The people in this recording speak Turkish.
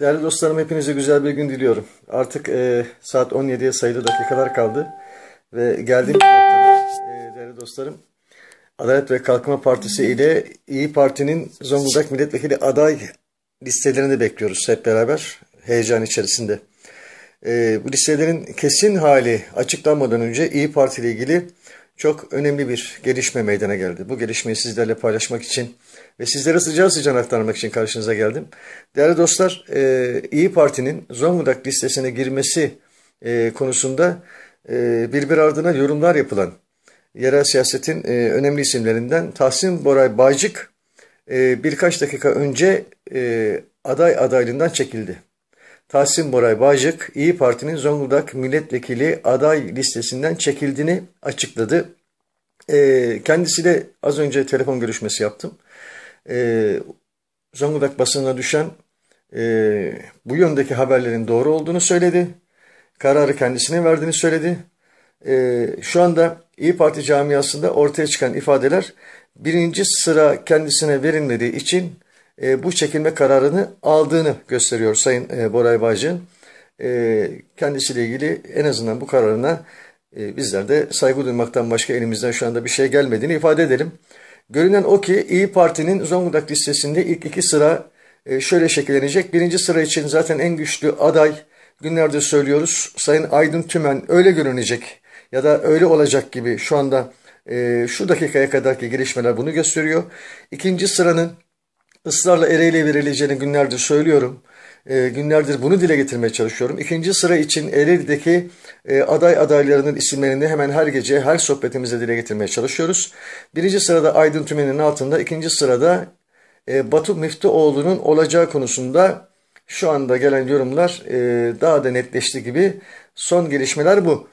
Değerli dostlarım hepinize güzel bir gün diliyorum. Artık e, saat 17'ye sayılı dakikalar kaldı. Ve geldiğim noktada e, değerli dostlarım Adalet ve Kalkınma Partisi ile İyi Parti'nin Zonguldak Milletvekili aday listelerini bekliyoruz hep beraber heyecan içerisinde. E, bu listelerin kesin hali açıklanmadan önce İyi Parti ile ilgili çok önemli bir gelişme meydana geldi. Bu gelişmeyi sizlerle paylaşmak için ve sizlere sıcağı sıcağına aktarmak için karşınıza geldim. Değerli dostlar, e, İyi Parti'nin Zonguldak listesine girmesi e, konusunda e, birbir ardına yorumlar yapılan yerel siyasetin e, önemli isimlerinden Tahsin Boray Baycık e, birkaç dakika önce e, aday adaylığından çekildi. Tahsin Boray Bağcık, İyi Parti'nin Zonguldak milletvekili aday listesinden çekildiğini açıkladı. E, ee, kendisiyle az önce telefon görüşmesi yaptım. Ee, Zonguldak basınına düşen e, bu yöndeki haberlerin doğru olduğunu söyledi. Kararı kendisine verdiğini söyledi. Ee, şu anda İyi Parti camiasında ortaya çıkan ifadeler birinci sıra kendisine verilmediği için e, bu çekilme kararını aldığını gösteriyor Sayın e, Boray Bağcı'nın. E, kendisiyle ilgili en azından bu kararına e, bizler de saygı duymaktan başka elimizden şu anda bir şey gelmediğini ifade edelim. Görünen o ki İyi Parti'nin Zonguldak listesinde ilk iki sıra e, şöyle şekillenecek. Birinci sıra için zaten en güçlü aday günlerdir söylüyoruz Sayın Aydın Tümen öyle görünecek ya da öyle olacak gibi şu anda e, şu dakikaya kadarki gelişmeler bunu gösteriyor. İkinci sıranın ısrarla Ereğli'ye verileceğini günlerdir söylüyorum. E, günlerdir bunu dile getirmeye çalışıyorum. İkinci sıra için Ereğli'deki e, aday adaylarının isimlerini hemen her gece her sohbetimizde dile getirmeye çalışıyoruz. Birinci sırada Aydın Tümen'in altında, ikinci sırada e, Batu Müftüoğlu'nun olacağı konusunda şu anda gelen yorumlar e, daha da netleşti gibi son gelişmeler bu.